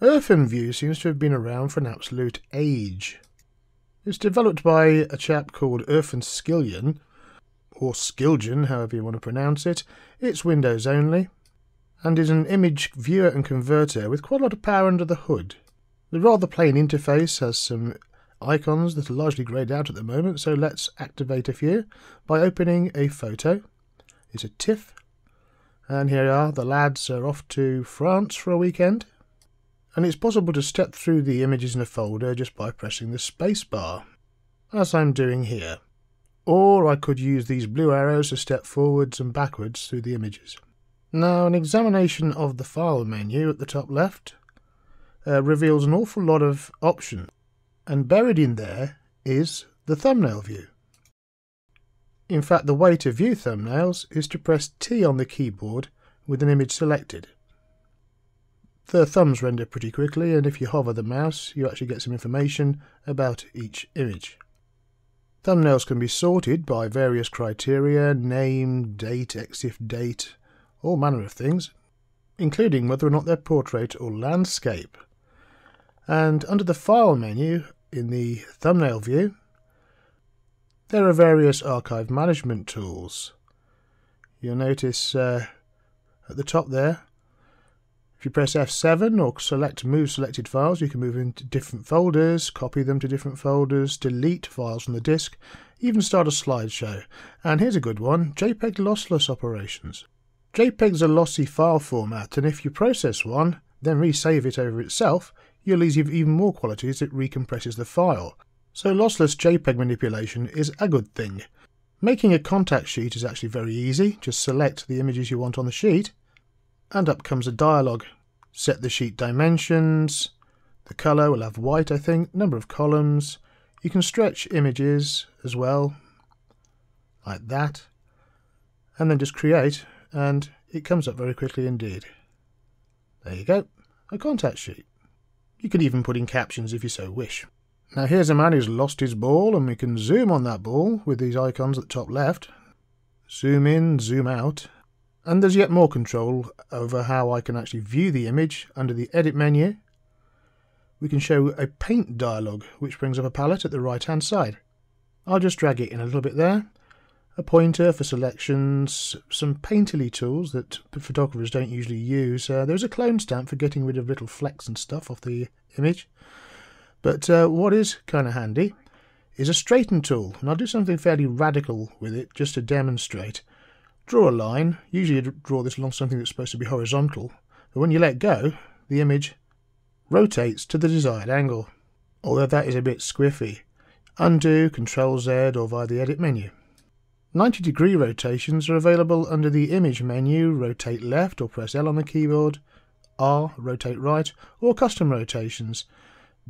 EarthenView seems to have been around for an absolute age. It's developed by a chap called Irfan Skillion, or Skiljan, however you want to pronounce it. It's Windows only, and is an image viewer and converter with quite a lot of power under the hood. The rather plain interface has some icons that are largely greyed out at the moment, so let's activate a few by opening a photo. It's a TIFF and here are, the lads are off to France for a weekend. And it's possible to step through the images in a folder just by pressing the spacebar, as I'm doing here. Or I could use these blue arrows to step forwards and backwards through the images. Now, an examination of the file menu at the top left uh, reveals an awful lot of options, and buried in there is the thumbnail view. In fact, the way to view thumbnails is to press T on the keyboard with an image selected. The thumbs render pretty quickly and if you hover the mouse you actually get some information about each image. Thumbnails can be sorted by various criteria, name, date, EXIF date, all manner of things, including whether or not they're portrait or landscape. And under the File menu in the Thumbnail view, there are various archive management tools. You'll notice uh, at the top there, if you press F7 or select move selected files, you can move into different folders, copy them to different folders, delete files from the disk, even start a slideshow. And here's a good one, JPEG lossless operations. JPEG's a lossy file format, and if you process one, then resave it over itself, you'll lose even more quality as it recompresses the file so lossless JPEG manipulation is a good thing. Making a contact sheet is actually very easy, just select the images you want on the sheet, and up comes a dialog. Set the sheet dimensions, the colour will have white I think, number of columns, you can stretch images as well, like that, and then just create, and it comes up very quickly indeed. There you go, a contact sheet. You can even put in captions if you so wish. Now here's a man who's lost his ball and we can zoom on that ball with these icons at the top left. Zoom in, zoom out. And there's yet more control over how I can actually view the image under the edit menu. We can show a paint dialog which brings up a palette at the right hand side. I'll just drag it in a little bit there. A pointer for selections, some painterly tools that photographers don't usually use. Uh, there's a clone stamp for getting rid of little flecks and stuff off the image. But uh, what is kind of handy is a straighten tool, and I'll do something fairly radical with it just to demonstrate. Draw a line, usually you draw this along something that's supposed to be horizontal, but when you let go, the image rotates to the desired angle. Although that is a bit squiffy. Undo, Control Z or via the edit menu. 90 degree rotations are available under the image menu, rotate left or press L on the keyboard, R, rotate right, or custom rotations,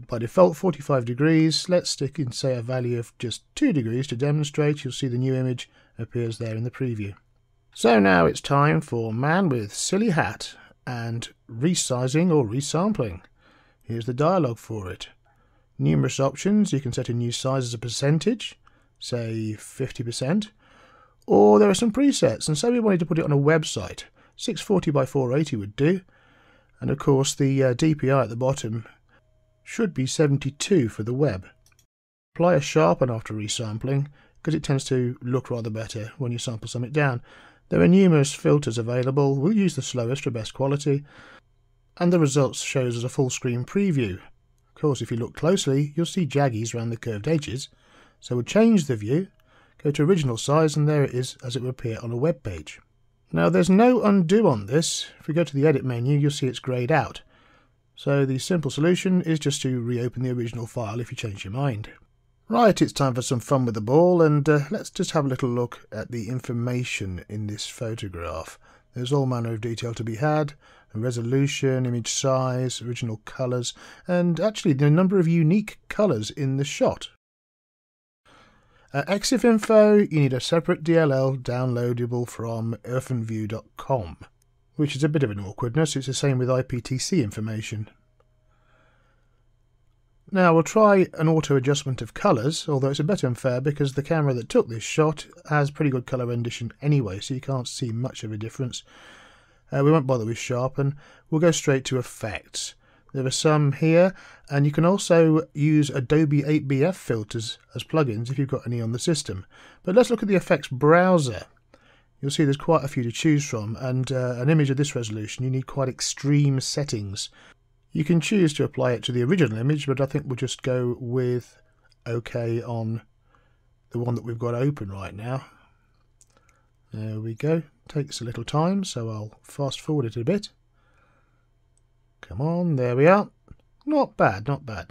by default 45 degrees. Let's stick in say a value of just 2 degrees to demonstrate. You'll see the new image appears there in the preview. So now it's time for Man with Silly Hat and resizing or resampling. Here's the dialog for it. Numerous options, you can set a new size as a percentage, say 50%, or there are some presets, and say we wanted to put it on a website. 640 by 480 would do. And of course the uh, DPI at the bottom should be 72 for the web. Apply a sharpen after resampling because it tends to look rather better when you sample something down. There are numerous filters available, we'll use the slowest for best quality, and the results shows as a full screen preview. Of course if you look closely you'll see jaggies around the curved edges, so we'll change the view, go to original size and there it is as it would appear on a web page. Now there's no undo on this, if we go to the edit menu you'll see it's greyed out. So the simple solution is just to reopen the original file if you change your mind. Right, it's time for some fun with the ball and uh, let's just have a little look at the information in this photograph. There's all manner of detail to be had, resolution, image size, original colours, and actually the number of unique colours in the shot. Uh, EXIF info, you need a separate DLL downloadable from earthenview.com which is a bit of an awkwardness. It's the same with IPTC information. Now we'll try an auto adjustment of colours, although it's a bit unfair because the camera that took this shot has pretty good colour rendition anyway, so you can't see much of a difference. Uh, we won't bother with sharpen, we'll go straight to effects. There are some here, and you can also use Adobe 8BF filters as plugins if you've got any on the system. But let's look at the effects browser you'll see there's quite a few to choose from and uh, an image of this resolution you need quite extreme settings. You can choose to apply it to the original image but I think we'll just go with OK on the one that we've got open right now. There we go. Takes a little time so I'll fast forward it a bit. Come on, there we are. Not bad, not bad.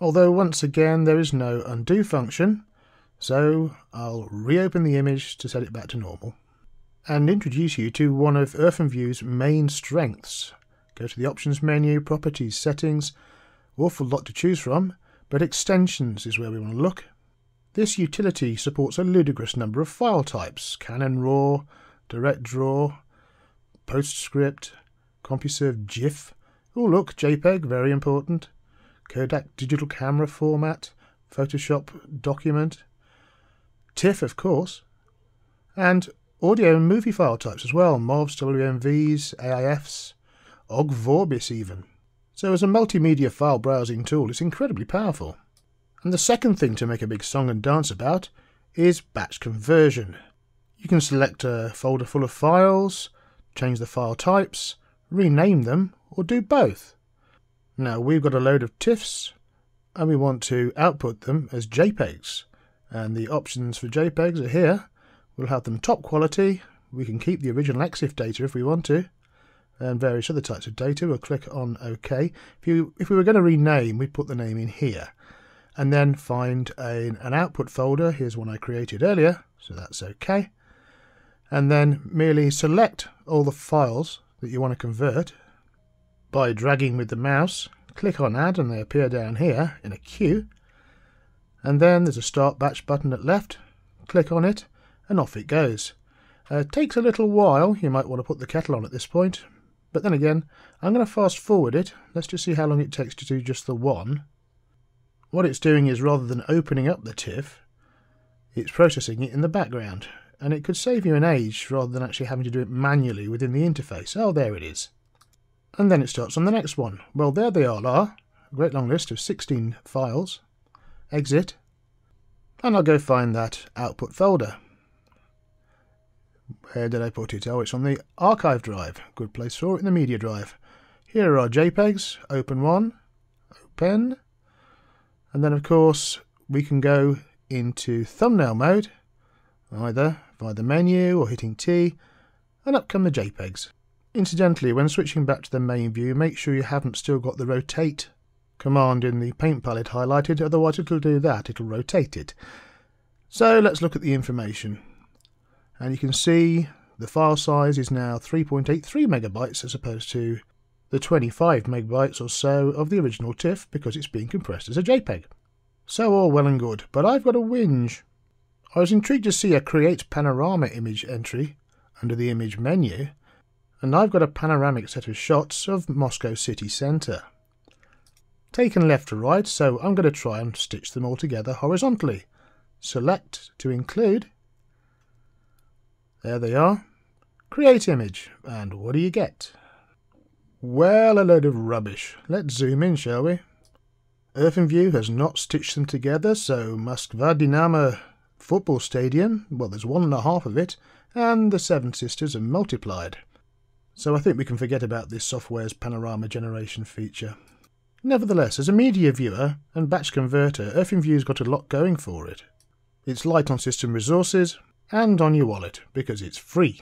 Although once again there is no undo function so I'll reopen the image to set it back to normal and introduce you to one of EarthenView's main strengths. Go to the Options menu, Properties, Settings, awful lot to choose from, but Extensions is where we want to look. This utility supports a ludicrous number of file types, Canon RAW, Direct Draw, PostScript, CompuServe GIF, oh look, JPEG, very important, Kodak digital camera format, Photoshop document, TIFF of course, and audio and movie file types as well MOVs, WMVs, AIFs, OGG Vorbis even. So, as a multimedia file browsing tool, it's incredibly powerful. And the second thing to make a big song and dance about is batch conversion. You can select a folder full of files, change the file types, rename them, or do both. Now we've got a load of TIFFs and we want to output them as JPEGs. And the options for JPEGs are here. We'll have them top quality. We can keep the original EXIF data if we want to and various other types of data. We'll click on OK. If, you, if we were going to rename, we'd put the name in here and then find a, an output folder. Here's one I created earlier, so that's OK. And then merely select all the files that you want to convert by dragging with the mouse. Click on Add and they appear down here in a queue. And then there's a Start Batch button at left. Click on it and off it goes. Uh, takes a little while, you might want to put the kettle on at this point, but then again, I'm going to fast forward it, let's just see how long it takes to do just the one. What it's doing is rather than opening up the tiff, it's processing it in the background, and it could save you an age rather than actually having to do it manually within the interface. Oh, there it is. And then it starts on the next one. Well, there they all are. A great long list of 16 files. Exit. And I'll go find that output folder. Where did I put it? Oh, it's on the archive drive. Good place for it in the media drive. Here are our JPEGs. Open one. Open. And then, of course, we can go into thumbnail mode, either via the menu or hitting T, and up come the JPEGs. Incidentally, when switching back to the main view, make sure you haven't still got the rotate command in the paint palette highlighted, otherwise it'll do that, it'll rotate it. So let's look at the information and you can see the file size is now 3.83 megabytes as opposed to the 25 megabytes or so of the original TIFF because it's being compressed as a JPEG. So all well and good, but I've got a whinge. I was intrigued to see a Create Panorama Image entry under the Image menu, and I've got a panoramic set of shots of Moscow city centre. Taken left to right, so I'm going to try and stitch them all together horizontally. Select to include, there they are. Create image, and what do you get? Well, a load of rubbish. Let's zoom in, shall we? Earthenview has not stitched them together, so Moskva Dynamo football stadium, well, there's one and a half of it, and the Seven Sisters are multiplied. So I think we can forget about this software's panorama generation feature. Nevertheless, as a media viewer and batch converter, Earthenview's got a lot going for it. It's light on system resources, and on your wallet because it's free.